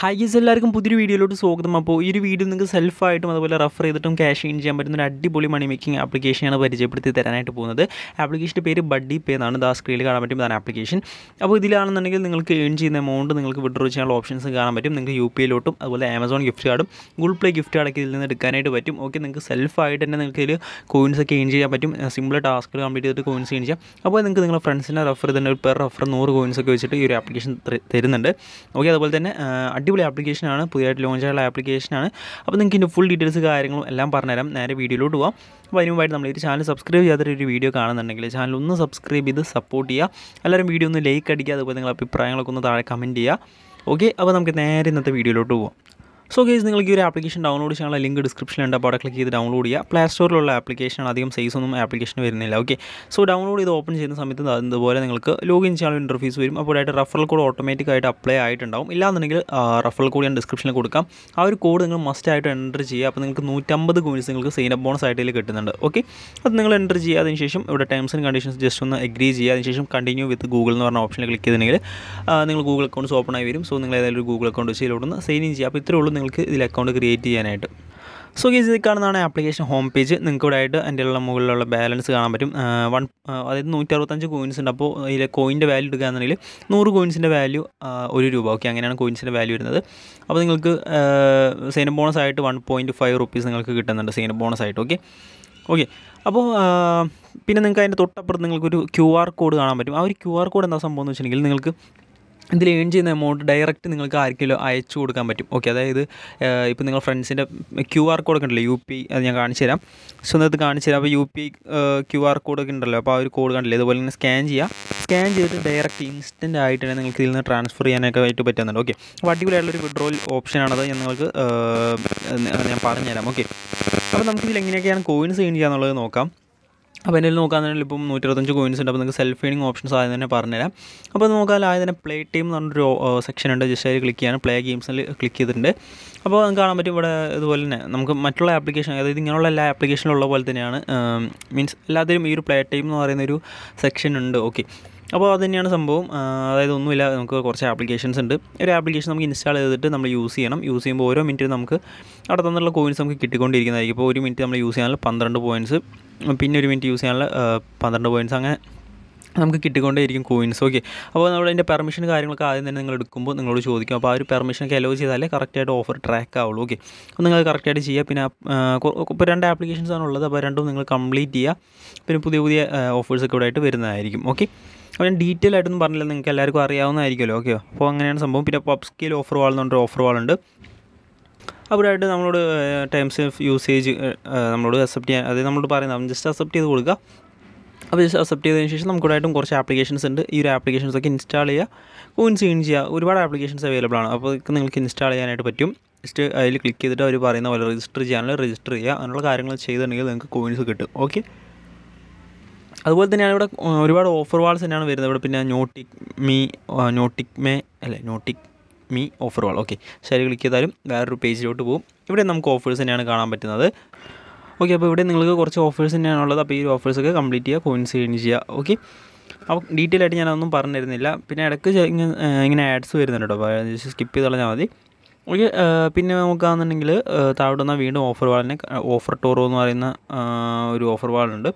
high ഗീസ് എല്ലാവർക്കും പുതിയൊരു വീഡിയോയിലോട്ട് സ്വാഗതം അപ്പോൾ ഈ ഒരു വീഡിയോ നിങ്ങൾക്ക് സെൽഫായിട്ടും അതുപോലെ റഫർ ചെയ്തിട്ടും ക്യാഷ് ഇൻ ചെയ്യാൻ പറ്റുന്ന ഒരു അടിപൊളി മണി മേക്കിംഗ് ആപ്ലിക്കേഷനാണ് പരിചയപ്പെടുത്തി തരാനായിട്ട് പോകുന്നത് ആപ്ലിക്കേഷൻ്റെ പേര് ബഡ്ഡി പേ എന്നാണ് ദാ സ്ക്രീനിൽ കാണാൻ പറ്റും ഇതാണ് ആപ്ലിക്കേഷൻ അപ്പോൾ ഇതിലാണെന്നുണ്ടെങ്കിൽ നിങ്ങൾക്ക് ഏൺ ചെയ്യുന്ന എമൗണ്ട് നിങ്ങൾക്ക് വിഡ്രോ ചെയ്യാനുള്ള ഓപ്ഷൻസ് കാണാൻ പറ്റും നിങ്ങൾക്ക് യു പി ഐയിലോട്ടും അതുപോലെ ആമസോൺ ഗിഫ്റ്റ് കാർഡും ഗൂഗിൾ പ്ലേ ഗിഫ്റ്റ് കാർഡൊക്കെ ഇതിൽ നിന്ന് എടുക്കാനായിട്ട് പറ്റും ഓക്കെ നിങ്ങൾക്ക് സെൽഫായിട്ട് തന്നെ നിങ്ങൾക്ക് ഇതിൽ കോയിൻസൊക്കെ ഏൺ ചെയ്യാൻ പറ്റും സിമ്പിൾ ടാസ്ക്കുകൾ കംപ്ലീറ്റ് ചെയ്തിട്ട് കോയിൻസ് ഏൺ ചെയ്യാം അപ്പോൾ നിങ്ങൾക്ക് നിങ്ങളുടെ ഫ്രണ്ട്സിനെ റഫർ തന്നെ പെർ റഫർ നൂറ് കോയിൻസൊക്കെ വെച്ചിട്ട് ഈ ഒരു ആപ്ലിക്കേഷൻ തരുന്നുണ്ട് ഓക്കെ അതുപോലെ തന്നെ അടിപൊളി ആപ്ലിക്കേഷനാണ് പുതിയതായിട്ട് ലോഞ്ച് ആയിട്ടുള്ള ആപ്ലിക്കേഷനാണ് അപ്പോൾ നിങ്ങൾക്ക് ഇതിൻ്റെ ഫുൾ ഡീറ്റെയിൽസ് കാര്യങ്ങളും എല്ലാം പറഞ്ഞുതരാം നേരെ വീഡിയോയിലോട്ട് പോവാം അപ്പോൾ അതിനുമായിട്ട് നമ്മൾ ഈ ചാനൽ സബ്സ്ക്രൈബ് ഒരു വീഡിയോ കാണുന്നുണ്ടെങ്കിൽ ചാനൽ ഒന്ന് സബ്സ്ക്രൈബ് ചെയ്ത് സപ്പോർട്ട് ചെയ്യുക എല്ലാവരും വീഡിയോ ഒന്ന് ലൈക്ക് അടിക്കുക അതുപോലെ നിങ്ങളുടെ അഭിപ്രായങ്ങളൊക്കെ ഒന്ന് താഴെ കമൻറ്റ് ചെയ്യുക ഓക്കെ അപ്പോൾ നമുക്ക് നേരെ ഇന്നത്തെ വീഡിയോയിലോട്ട് പോവാം സോ ഗേസ് നിങ്ങൾക്ക് ഈ ഒരു ആപ്ലിക്കേഷൻ ഡൗൺലോഡ് ചെയ്യാനുള്ള ലിങ്ക് ഡിസ്ക്രിപ്ഷനിലുണ്ട് അപ്പോൾ അവിടെ ക്ലിക്ക് ചെയ്ത് ഡൗൺലോഡ് ചെയ്യുക പ്ലേ സ്റ്റോറിലുള്ള ആപ്ലിക്കേഷൻ അധികം സൈസ് ഒന്നും ആപ്ലിക്കേഷൻ വരുന്നില്ല ഓക്കെ സോ ഡൗൺലോഡ് ചെയ്ത് ഓപ്പൺ ചെയ്യുന്ന സമയത്ത് അതുപോലെ നിങ്ങൾക്ക് ലോഗിൻ ചെയ്യാനുള്ള ഇൻ്റർഫീസ് വരും അപ്പോഴായിട്ട് റഫറൽ കോഡ് ഓട്ടോമാറ്റിക്കായിട്ട് അപ്ലൈ ആയിട്ടുണ്ടാവും ഇല്ലാന്നുണ്ടെങ്കിൽ റഫറൽ കോഡ് ഞാൻ ഡിസ്ക്രിപ്ഷനിൽ കൊടുക്കാം ആ ഒരു കോഡ് നിങ്ങൾ മസ്റ്റ് ആയിട്ട് എൻ്റർ ചെയ്യുക അപ്പോൾ നിങ്ങൾക്ക് നൂറ്റമ്പത് കോയിൻസ് നിങ്ങൾക്ക് അപ്പ് ബോണസ് ആയിട്ട് കിട്ടുന്നുണ്ട് ഓക്കെ അത് നിങ്ങൾ എൻ്റർ ചെയ്യുക അതിനുശേഷം ഇവിടെ ടേംസ് ആൻഡ് കണ്ടീഷൻസ് ജസ്റ്റ് ഒന്ന് എഗ്രി ചെയ്യുക അതിനുശേഷം കണ്ടിന്യൂ വിത്ത് ഗൂഗിൾ എന്ന് പറഞ്ഞ ഓപ്ഷനിൽ ക്ലിക്ക് ചെയ്തിട്ടുണ്ടെങ്കിൽ നിങ്ങൾ ഗൂഗിൾ അക്കൗണ്ട്സ് ഓപ്പൺ ആയി വരും സോ നിങ്ങൾ ഏതായാലും ഒരു ഗൂഗിൾ അക്കൗണ്ട് വെച്ച് ഇതിലോട്ട് സൈൻ ഇൻ ചെയ്യുക അപ്പോൾ ഇത്രയുള്ളൂ നിങ്ങൾക്ക് ഇതിൽ അക്കൗണ്ട് ക്രിയേറ്റ് ചെയ്യാനായിട്ട് സോ ഗീസ് ഇത് കാണുന്നതാണ് ആപ്ലിക്കേഷൻ ഹോം പേജ് നിങ്ങൾക്ക് ഇവിടെ ആയിട്ട് അതിൻ്റെ ഉള്ള മുകളിലുള്ള ബാലൻസ് കാണാൻ പറ്റും വൺ അതായത് നൂറ്ററുപത്തഞ്ച് കോയിൻസ് ഉണ്ട് അപ്പോൾ ഇതിലെ കോയിൻ്റെ വാല്യൂ എടുക്കുകയാണെന്നുണ്ടെങ്കിൽ നൂറ് കോയിൻസിൻ്റെ വാല്യൂ ഒരു രൂപ ഓക്കെ അങ്ങനെയാണ് കോയിൻസിൻ്റെ വാല്യൂ വരുന്നത് അപ്പോൾ നിങ്ങൾക്ക് സെയിൻ ബോണസ് ആയിട്ട് വൺ പോയിൻറ്റ് ഫൈവ് റുപ്പീസ് നിങ്ങൾക്ക് കിട്ടുന്നുണ്ട് സെയിൻ ബോണസ് ആയിട്ട് ഓക്കെ ഓക്കെ അപ്പോൾ പിന്നെ നിങ്ങൾക്ക് അതിൻ്റെ തൊട്ടപ്പുറത്ത് നിങ്ങൾക്കൊരു ക്യു ആർ കോഡ് കാണാൻ പറ്റും ആ ഒരു ക്യു ആർ കോഡ് എന്താ സംഭവം എന്ന് വെച്ചിട്ടുണ്ടെങ്കിൽ നിങ്ങൾക്ക് ഇതിൽ ഏൺ ചെയ്യുന്ന എമൗണ്ട് ഡയറക്റ്റ് നിങ്ങൾക്ക് ആർക്കെങ്കിലും അയച്ചു കൊടുക്കാൻ പറ്റും ഓക്കെ അതായത് ഇപ്പോൾ നിങ്ങൾ ഫ്രണ്ട്സിൻ്റെ ക്യു ആർ കോഡ് ഒക്കെ ഉണ്ടല്ലോ യു പി അത് ഞാൻ കാണിച്ചു തരാം സോ അത് കാണിച്ചു തരാം അപ്പോൾ U P Q R code ഒക്കെ ഉണ്ടല്ലോ അപ്പോൾ ആ ഒരു കോഡ് കണ്ടില്ലേ ഇതുപോലെ തന്നെ സ്കാൻ ചെയ്യുക സ്കാൻ ചെയ്തിട്ട് ഡയറക്റ്റ് ഇൻസ്റ്റൻ്റ് ആയിട്ട് തന്നെ നിങ്ങൾക്ക് ഇതിൽ നിന്ന് ട്രാൻസ്ഫർ ചെയ്യാനൊക്കെ ആയിട്ട് പറ്റുന്നുണ്ട് ഓക്കെ അപ്പോൾ അടിപൊളിയായിട്ടുള്ളൊരു വിഡ്രോൽ ഓപ്ഷനാണത് ഞാൻ നിങ്ങൾക്ക് ഞാൻ പറഞ്ഞുതരാം ഓക്കെ അപ്പോൾ നമുക്കിതിൽ എങ്ങനെയൊക്കെയാണ് കോയിൻസ് ഏൺ ചെയ്യുക എന്നുള്ളത് നോക്കാം അപ്പോൾ എന്നെ നോക്കാന്നുണ്ടെങ്കിൽ ഇപ്പം നൂറ്റി ഇരുപത്തഞ്ച് കോയിൻസ് ഉണ്ട് അപ്പോൾ നിങ്ങൾക്ക് സെൽഫ് ഫീഡിങ് ഓപ്ഷൻസ് ആയത് തന്നെ പറഞ്ഞുതരാം അപ്പോൾ നോക്കാൻ ആയത് തന്നെ പ്ലേ ടീം എന്ന് പറഞ്ഞൊരു സെക്ഷൻ ഉണ്ട് ജസ്റ്റ് അതിൽ ക്ലിക്ക് ചെയ്യാണ് പ്ലേ ഗെയിംസിൽ ക്ലിക്ക് ചെയ്തിട്ടുണ്ട് അപ്പോൾ നമുക്ക് കാണാൻ പറ്റും ഇവിടെ ഇതുപോലെ തന്നെ നമുക്ക് മറ്റുള്ള ആപ്ലിക്കേഷൻ അതായത് ഇങ്ങനെയുള്ള എല്ലാ ആപ്ലിക്കേഷനിലുള്ള പോലെ തന്നെയാണ് മീൻസ് എല്ലാത്തിനും ഈ ഒരു പ്ലേ ടൈം എന്ന് പറയുന്ന ഒരു സെക്ഷൻ ഉണ്ട് ഓക്കെ അപ്പോൾ അത് തന്നെയാണ് സംഭവം അതായത് ഒന്നുമില്ല നമുക്ക് കുറച്ച് ആപ്ലിക്കേഷൻസ് ഉണ്ട് ഒരു ആപ്ലിക്കേഷൻ നമുക്ക് ഇൻസ്റ്റാൾ ചെയ്തിട്ട് നമ്മൾ യൂസ് ചെയ്യണം യൂസ് ചെയ്യുമ്പോൾ ഓരോ മിനിറ്റിൽ നമുക്ക് അവിടെ തന്നുള്ള കോയിൻസ് നമുക്ക് കിട്ടിക്കൊണ്ടിരിക്കുന്നതായിരിക്കും ഇപ്പോൾ ഒരു മിനിറ്റ് നമ്മൾ യൂസ് ചെയ്യാനുള്ള പന്ത്രണ്ട് പോയിൻറ്റ്സ് പിന്നെ ഒരു മിനിറ്റ് യൂസ് ചെയ്യാനുള്ള പന്ത്രണ്ട് പോയിൻറ്റ്സ് അങ്ങനെ നമുക്ക് കിട്ടിക്കൊണ്ടേയിരിക്കും കോയിൻസ് ഓക്കെ അപ്പോൾ നമ്മൾ അതിൻ്റെ പെർമിഷൻ കാര്യങ്ങളൊക്കെ ആദ്യം തന്നെ നിങ്ങൾ എടുക്കുമ്പോൾ നിങ്ങളോട് ചോദിക്കും അപ്പോൾ ആ ഒരു പെർമിഷനൊക്കെ അലോ ചെയ്താലേ കറക്റ്റായിട്ട് ഓഫർ ട്രാക്ക് ആവുള്ളൂ ഓക്കെ അപ്പോൾ നിങ്ങൾ കറക്റ്റായിട്ട് ചെയ്യുക പിന്നെ ഇപ്പോൾ രണ്ട് ആപ്ലിക്കേഷൻസ് ആണ് ഉള്ളത് അപ്പോൾ രണ്ടും നിങ്ങൾ കംപ്ലീറ്റ് ചെയ്യുക പിന്നെ പുതിയ പുതിയ ഓഫേഴ്സൊക്കെ ഇവിടെ ആയിട്ട് വരുന്നതായിരിക്കും ഓക്കെ അപ്പോൾ ഞാൻ ഡീറ്റെയിൽ ആയിട്ടൊന്നും പറഞ്ഞില്ല നിങ്ങൾക്ക് എല്ലാവർക്കും അറിയാവുന്നതായിരിക്കുമല്ലോ ഓക്കെ അപ്പോൾ അങ്ങനെയാണ് സംഭവം പിന്നെ പബ് സ്കിൽ ഓഫർ വാൾ എന്നുണ്ട് ഓഫർ വാളുണ്ട് അവരായിട്ട് നമ്മളോട് ടൈംസ് ഓഫ് യൂസേജ് നമ്മളോട് അക്സെപ്റ്റ് ചെയ്യാൻ അതായത് നമ്മളോട് പറയുന്നത് ജസ്റ്റ് അക്സെപ്റ്റ് ചെയ്ത് കൊടുക്കുക അപ്പോൾ ജസ്റ്റ് അക്സെപ്റ്റ് ചെയ്തതിന് ശേഷം നമുക്കൂടായിട്ടും കുറച്ച് ആപ്ലിക്കേഷൻസ് ഉണ്ട് ഈ ഒരു ഒക്കെ ഇൻസ്റ്റാൾ ചെയ്യുക കോയിൻസ് ഏൺ ചെയ്യുക ഒരുപാട് ആപ്ലിക്കേഷൻസ് അവൈലബിൾ ആണ് അപ്പോൾ നിങ്ങൾക്ക് ഇൻസ്റ്റാൾ ചെയ്യാനായിട്ട് പറ്റും ജസ്റ്റ് അതിൽ ക്ലിക്ക് ചെയ്തിട്ട് അവർ പറയുന്ന പോലെ രജിസ്റ്റർ ചെയ്യാനുള്ള രജിസ്റ്റർ ചെയ്യുക അങ്ങനെയുള്ള കാര്യങ്ങൾ ചെയ്തിട്ടുണ്ടെങ്കിൽ നിങ്ങൾക്ക് കോയിൻസ് കിട്ടും ഓക്കെ അതുപോലെ തന്നെയാണ് ഇവിടെ ഒരുപാട് ഓഫർ വാൾസ് തന്നെയാണ് വരുന്നത് ഇവിടെ പിന്നെ നോട്ടിക് മീ നോട്ടിക് മേ അല്ലേ Notik me offer wall okay ശരി ക്ലിക്ക് ചെയ്താലും വേറൊരു പേജിലോട്ട് പോകും ഇവിടെ നമുക്ക് ഓഫേഴ്സ് തന്നെയാണ് കാണാൻ പറ്റുന്നത് ഓക്കെ അപ്പോൾ ഇവിടെ നിങ്ങൾക്ക് കുറച്ച് ഓഫേഴ്സ് തന്നെയാണ് ഉള്ളത് അപ്പോൾ ഈ ഓഫേഴ്സൊക്കെ കംപ്ലീറ്റ് ചെയ്യുക കോയിൻസ് ചേഞ്ച് ചെയ്യുക ഓക്കെ അപ്പോൾ ഡീറ്റെയിൽ ആയിട്ട് ഞാനൊന്നും പറഞ്ഞിരുന്നില്ല പിന്നെ ഇടയ്ക്ക് ഇങ്ങനെ ആഡ്സ് വരുന്നുണ്ട് കേട്ടോ അപ്പോൾ സ്കിപ്പ് ചെയ്ത് കളഞ്ഞാൽ മതി ഓക്കെ പിന്നെ നോക്കുകയാണെന്നുണ്ടെങ്കിൽ താഴോട്ട് വീണ്ടും ഓഫർ വാളിന് ഓഫർ ടോറോ എന്ന് പറയുന്ന ഒരു ഓഫർ വാളുണ്ട്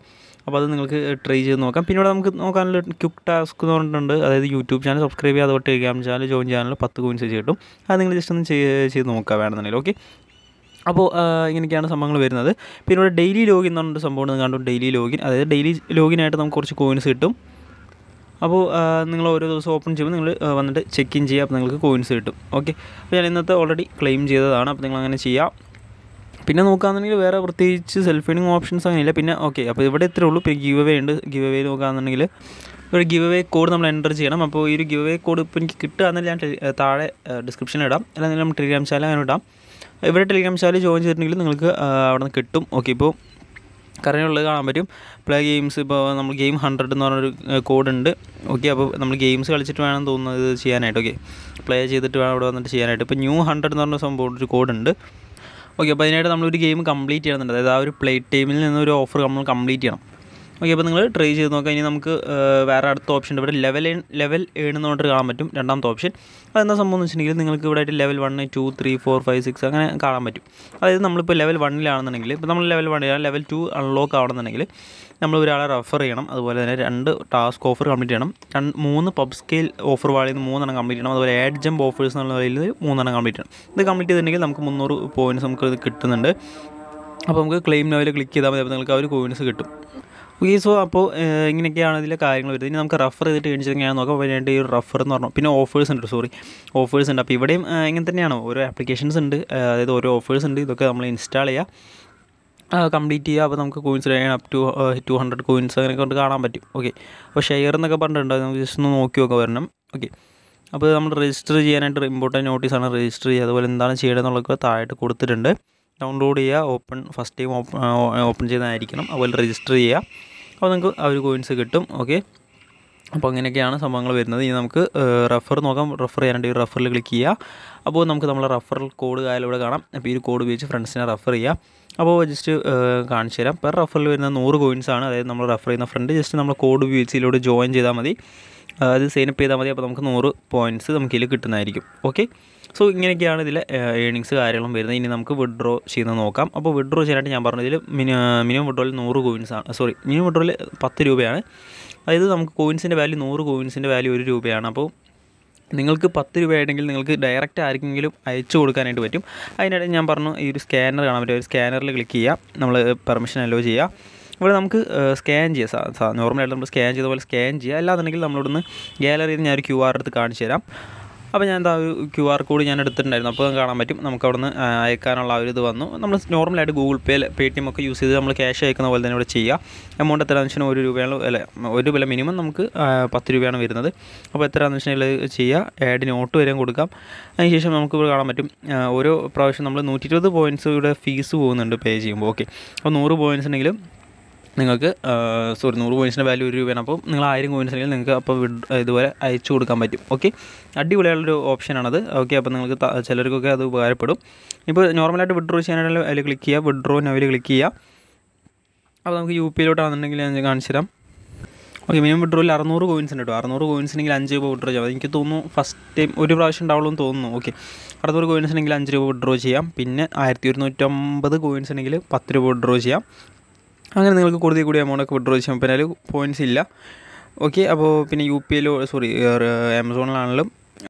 അപ്പോൾ അത് നിങ്ങൾക്ക് ട്രൈ ചെയ്ത് നോക്കാം പിന്നെ ഇവിടെ നമുക്ക് നോക്കാനുള്ള ക്യുക്ക് ടാസ്ക് എന്ന് പറഞ്ഞിട്ടുണ്ട് അതായത് യൂട്യൂബ് ചാനൽ സബ്സ്ക്രൈബ് ചെയ്യാതെ ടെലിഗ്രാം ചാനൽ ജോയിൻ ചാനൽ പത്ത് കോയിൻസ് കിട്ടും അത് നിങ്ങൾ ജസ്റ്റ് ഒന്ന് ചെയ്ത് നോക്കുക വേണമെന്നുണ്ടെങ്കിൽ ഓക്കെ അപ്പോൾ ഇങ്ങനെയൊക്കെയാണ് സംഭവങ്ങൾ വരുന്നത് പിന്നെ ഇവിടെ ഡെയിലി ലോഗിൻ എന്ന് പറഞ്ഞൊരു സംഭവം കണ്ടു ഡെയിലി ലോഗിൻ അതായത് ഡെയിലി ലോഗിനായിട്ട് നമുക്ക് കുറച്ച് കോയിൻസ് കിട്ടും അപ്പോൾ നിങ്ങൾ ഓരോ ദിവസം ഓപ്പൺ ചെയ്യുമ്പോൾ നിങ്ങൾ വന്നിട്ട് ചെക്ക് ഇൻ ചെയ്യുക അപ്പോൾ നിങ്ങൾക്ക് കോയിൻസ് കിട്ടും ഓക്കെ അപ്പോൾ ഞാൻ ഇന്നത്തെ ഓൾറെഡി ക്ലെയിം ചെയ്തതാണ് അപ്പോൾ നിങ്ങൾ അങ്ങനെ ചെയ്യാം പിന്നെ നോക്കുകയാണെന്നുണ്ടെങ്കിൽ വേറെ പ്രത്യേകിച്ച് സെൽഫ് വിനിങ് ഓപ്ഷൻസ് അങ്ങനെയില്ല പിന്നെ ഓക്കെ അപ്പോൾ ഇവിടെ ഇത്രേ ഉള്ളൂ പിന്നെ ഗീവ് വേ ഉണ്ട് ഗീവ് വേ നോക്കുകയാണെന്നുണ്ടെങ്കിൽ ഒരു ഗിവ് വേ കോഡ് നമ്മൾ എൻ്റർ ചെയ്യണം അപ്പോൾ ഈ ഒരു ഗിവ് വേ കോഡ് ഇപ്പോൾ എനിക്ക് കിട്ടുകയെന്നില്ല ഞാൻ താഴെ ഡിസ്ക്രിപ്ഷൻ ഇടാം അല്ലെങ്കിൽ നമ്മൾ ടെലിഗ്രാം ചാനൽ അങ്ങനെ ഇടാം ഇവിടെ ടെലിഗ്രാം ചാനൽ ജോയിൻ ചെയ്തിട്ടുണ്ടെങ്കിൽ നിങ്ങൾക്ക് അവിടെ നിന്ന് കിട്ടും ഓക്കെ ഇപ്പോൾ കറങ്ങുള്ളത് കാണാൻ പറ്റും പ്ലേ ഗെയിംസ് ഇപ്പോൾ നമ്മൾ ഗെയിം ഹൺഡ്രഡ് എന്ന് പറഞ്ഞൊരു കോഡുണ്ട് ഓക്കെ അപ്പോൾ നമ്മൾ ഗെയിംസ് കളിച്ചിട്ട് വേണം തോന്നുന്നത് ഇത് ചെയ്യാനായിട്ട് ഓക്കെ പ്ലേ ചെയ്തിട്ട് വേണം ഇവിടെ വന്നിട്ട് ചെയ്യാനായിട്ട് ഇപ്പോൾ ന്യൂ ഹൺഡ്രഡ് എന്ന് പറഞ്ഞ സംഭവം ഒരു കോഡുണ്ട് ഓക്കെ അപ്പോൾ അതിനായിട്ട് നമ്മളൊരു ഗെയിം കംപ്ലീറ്റ് ചെയ്യണമെന്നുണ്ട് അതായത് ആ ഒരു പ്ലേ ടൈമിൽ നിന്ന് ഒരു ഓഫർ നമ്മൾ കംപ്ലീറ്റ് ചെയ്യണം ഓക്കെ അപ്പോൾ നിങ്ങൾ ട്രൈ ചെയ്ത് നോക്കുക ഇനി നമുക്ക് വേറെ അടുത്ത ഓപ്ഷൻ ഉണ്ട് ഇവിടെ ലെവൽ ലെവൽ ഏണെന്ന് പറഞ്ഞിട്ട് കാണാൻ പറ്റും രണ്ടാമത്തെ ഓപ്ഷൻ അത് എന്താ സംഭവം എന്ന് വെച്ചിട്ടുണ്ടെങ്കിൽ നിങ്ങൾക്ക് ഇവിടെ level one two three four five six അങ്ങനെ കാണാൻ പറ്റും അതായത് നമ്മളിപ്പോൾ ലെവൽ വണ്ണിലാണെന്നുണ്ടെങ്കിൽ ഇപ്പോൾ നമ്മൾ ലെവൽ വണ്ണിലാണ് ലെവൽ ടു അൺലോക്ക് ആവണമെന്നുണ്ടെങ്കിൽ നമ്മൾ ഒരാളെ റെഫർ ചെയ്യണം അതുപോലെ തന്നെ രണ്ട് ടാസ്ക് ഓഫർ കംപ്ലീറ്റ് ചെയ്യണം രണ്ട് മൂന്ന് പബ് സ്കെയിൽ ഓഫർ വാളിൽ നിന്ന് മൂന്നെണ്ണം കംപ്ലീറ്റ് ചെയ്യണം അതുപോലെ ആഡ് ജംപ് ഓഫേഴ്സ് എന്നുള്ള നിലയിൽ മൂന്നെണ്ണം കംപ്ലീറ്റ് ചെയ്യണം ഇത് കംപ്ലീറ്റ് ചെയ്തിട്ടുണ്ടെങ്കിൽ നമുക്ക് മുന്നൂറ് പോയിൻറ്റ്സ് നമുക്ക് കിട്ടുന്നുണ്ട് അപ്പോൾ നമുക്ക് ക്ലെയിം നോയിൽ ക്ലിക്ക് ചെയ്താൽ മതി അപ്പോൾ നിങ്ങൾക്ക് ആ ഒരു കോയിൻസ് കിട്ടും ഈ സോ അപ്പോൾ ഇങ്ങനെയൊക്കെയാണ് ഇതിലെ കാര്യങ്ങൾ വരുന്നത് ഇനി നമുക്ക് റഫർ ചെയ്തിട്ട് മേടിച്ചത് എങ്ങനെയാണ് നോക്കാം അതിനായിട്ട് ഈ ഒരു റഫർ എന്ന് പറഞ്ഞു പിന്നെ ഓഫേഴ്സ് ഉണ്ട് സോറി ഓഫേഴ്സ് ഉണ്ട് അപ്പോൾ ഇവിടെയും ഇങ്ങനെ തന്നെയാണ് ഓരോ ആപ്ലിക്കേഷൻസ് ഉണ്ട് അതായത് ഓരോ ഓഫേഴ്സ് ഉണ്ട് ഇതൊക്കെ നമ്മൾ ഇൻസ്റ്റാൾ ചെയ്യുക കംപ്ലീറ്റ് ചെയ്യുക അപ്പോൾ നമുക്ക് coins up to two hundred coins അങ്ങനെയൊക്കെ കൊണ്ട് കാണാൻ പറ്റും ഓക്കെ അപ്പോൾ ഷെയർ എന്നൊക്കെ പറഞ്ഞിട്ടുണ്ട് നമുക്ക് ജസ്റ്റ് ഒന്ന് നോക്കി നോക്കാം വരണം ഓക്കെ അപ്പോൾ നമ്മൾ രജിസ്റ്റർ ചെയ്യാനായിട്ട് ഇമ്പോർട്ടൻറ്റ് നോട്ടീസാണ് രജിസ്റ്റർ ചെയ്യുക അതുപോലെ എന്താണ് എന്നുള്ളതൊക്കെ താഴായിട്ട് കൊടുത്തിട്ടുണ്ട് ഡൗൺലോഡ് ചെയ്യുക ഓപ്പൺ ഫസ്റ്റ് ടൈം ഓപ്പൺ ചെയ്തായിരിക്കണം അതുപോലെ രജിസ്റ്റർ ചെയ്യുക അപ്പോൾ നിങ്ങൾക്ക് ആ ഒരു കോയിൻസ് കിട്ടും ഓക്കെ അപ്പോൾ അങ്ങനെയൊക്കെയാണ് സംഭവങ്ങൾ വരുന്നത് ഇനി നമുക്ക് റഫർ നോക്കാം റഫർ ചെയ്യാനുണ്ട് ഈ റഫറിൽ ക്ലിക്ക് ചെയ്യുക അപ്പോൾ നമുക്ക് നമ്മളെ റഫറൽ കോഡ് കാര്യം ഇവിടെ കാണാം അപ്പോൾ ഈ കോഡ് ഉപയോഗിച്ച് ഫ്രണ്ട്സിനെ റഫർ ചെയ്യുക അപ്പോൾ ജസ്റ്റ് കാണിച്ചു തരാം പെർ റഫറിൽ വരുന്ന നൂറ് കോയിൻസ് ആണ് അതായത് നമ്മൾ റഫർ ചെയ്യുന്ന ഫ്രണ്ട് ജസ്റ്റ് നമ്മൾ കോഡ് ഉപയോഗിച്ച് ഇതിലൂടെ ജോയിൻ ചെയ്താൽ മതി അത് സൈനപ്പ് ചെയ്താൽ മതി അപ്പോൾ നമുക്ക് നൂറ് പോയിൻറ്റ്സ് നമുക്കിതിൽ കിട്ടുന്നതായിരിക്കും ഓക്കെ സോ ഇങ്ങനെയൊക്കെയാണ് ഇതിലെ ഏണിങ്സ് കാര്യങ്ങളും വരുന്നത് ഇനി നമുക്ക് വിഡ്രോ ചെയ്യുന്ന നോക്കാം അപ്പോൾ വിഡ്രോ ചെയ്യാനായിട്ട് ഞാൻ പറഞ്ഞതിൽ മിനിമം വിഡ്രോയിൽ നൂറ് കോയിൻസാണ് സോറി മിനിമം വിഡ്രോയിൽ പത്ത് രൂപയാണ് അതായത് നമുക്ക് കോയിൻസിൻ്റെ വാല്യൂ നൂറ് കോയിൻസിൻ്റെ വാല്യൂ ഒരു രൂപയാണ് അപ്പോൾ നിങ്ങൾക്ക് പത്ത് രൂപയായിട്ടെങ്കിൽ നിങ്ങൾക്ക് ഡയറക്റ്റ് ആർക്കെങ്കിലും അയച്ചു കൊടുക്കാനായിട്ട് പറ്റും അതിനിടയിൽ ഞാൻ പറഞ്ഞു ഈ ഒരു സ്കാനർ കാണാൻ പറ്റും ഒരു സ്കാനറിൽ ക്ലിക്ക് ചെയ്യാം നമ്മൾ പെർമിഷൻ അലോ ചെയ്യുക ഇവിടെ നമുക്ക് സ്കാൻ ചെയ്യാം നോർമലായിട്ട് നമ്മൾ സ്കാൻ ചെയ്ത പോലെ സ്കാൻ ചെയ്യുക അല്ലാന്നുണ്ടെങ്കിൽ നമ്മളിവിടുന്ന് ഗ്യാലറിയിൽ ഞാൻ ഒരു ക്യു ആർ എടുത്ത് കാണിച്ചു തരാം അപ്പോൾ ഞാൻ എന്താ ക്യു ആർ കോഡ് ഞാൻ എടുത്തിട്ടുണ്ടായിരുന്നു അപ്പോൾ കാണാൻ പറ്റും നമുക്ക് അവിടുന്ന് അയക്കാനുള്ള ഒരു ഇത് വന്നു നമ്മൾ നോർമലായിട്ട് Google Pay Paytm ഒക്കെ യൂസ് ചെയ്ത് നമ്മൾ ക്യാഷ് അയക്കുന്ന പോലെ തന്നെ ഇവിടെ ചെയ്യുക എമൗണ്ട് എത്രയാണെന്ന് വെച്ചാൽ ഒരു രൂപയാണ് അല്ലെ ഒരു വില മിനിമം നമുക്ക് പത്ത് രൂപയാണ് വരുന്നത് അപ്പോൾ എത്രയാണെന്ന് വെച്ചിട്ടുണ്ടെങ്കിൽ ചെയ്യുക ആഡ് നോട്ട് വരെയും കൊടുക്കാം അതിനുശേഷം നമുക്ക് ഇവിടെ കാണാൻ പറ്റും ഓരോ പ്രാവശ്യം നമ്മൾ നൂറ്റി ഇരുപത് പോയിൻറ്റ്സ് ഇവിടെ ഫീസ് പോകുന്നുണ്ട് പേ ചെയ്യുമ്പോൾ ഓക്കെ അപ്പോൾ നൂറ് പോയിൻറ്റ്സ് ഉണ്ടെങ്കിലും നിങ്ങൾക്ക് സോറി നൂറ് കോയിൻസിൻ്റെ വാല്യൂ ഒരു രൂപയാണ് അപ്പോൾ നിങ്ങൾ ആയിരം കോയിൻസ് ഉണ്ടെങ്കിൽ നിങ്ങൾക്ക് അപ്പോൾ ഇതുപോലെ അയച്ചു കൊടുക്കാൻ പറ്റും ഓക്കെ അടിപൊളിയുള്ളൊരു ഓപ്ഷനാണത് ഓക്കെ അപ്പോൾ നിങ്ങൾക്ക് ചിലർക്കൊക്കെ അത് ഉപകാരപ്പെടും ഇപ്പോൾ നോർമലായിട്ട് വിഡ്രോ ചെയ്യാനായിട്ട് അതിൽ ക്ലിക്ക് ചെയ്യുക വിഡ്രോ നവിൽ ക്ലിക്ക് ചെയ്യുക അപ്പോൾ നമുക്ക് യു ഐയിലോട്ടാണെന്നുണ്ടെങ്കിൽ ഞാൻ കാണിച്ചു തരാം ഓക്കെ മിനിമം വിഡ്രോയിൽ അറുന്നൂറ് കോയിൻസ് ഉണ്ട് കേട്ടോ അറുന്നൂറ് ഉണ്ടെങ്കിൽ അഞ്ച് രൂപ വിഡ്രോ ചെയ്യാം എനിക്ക് തോന്നുന്നു ഫസ്റ്റ് ടൈം ഒരു പ്രാവശ്യം ഉണ്ടാവുള്ളൂ എന്ന് തോന്നുന്നു ഓക്കെ അറുന്നൂറ് ഉണ്ടെങ്കിൽ അഞ്ച് രൂപ വിഡ്രോ ചെയ്യാം പിന്നെ ആയിരത്തി കോയിൻസ് ഉണ്ടെങ്കിൽ പത്ത് രൂപ വിഡ്രോ ചെയ്യാം അങ്ങനെ നിങ്ങൾക്ക് കൂടുതൽ കൂടി എമൗണ്ടൊക്കെ വിഡ്രോ ചെയ്യാൻ പറ്റും പോയിൻറ്റ്സ് ഇല്ല ഓക്കെ അപ്പോൾ പിന്നെ യു പി എല്ലോ സോറി ആമസോണിലാണെങ്കിലും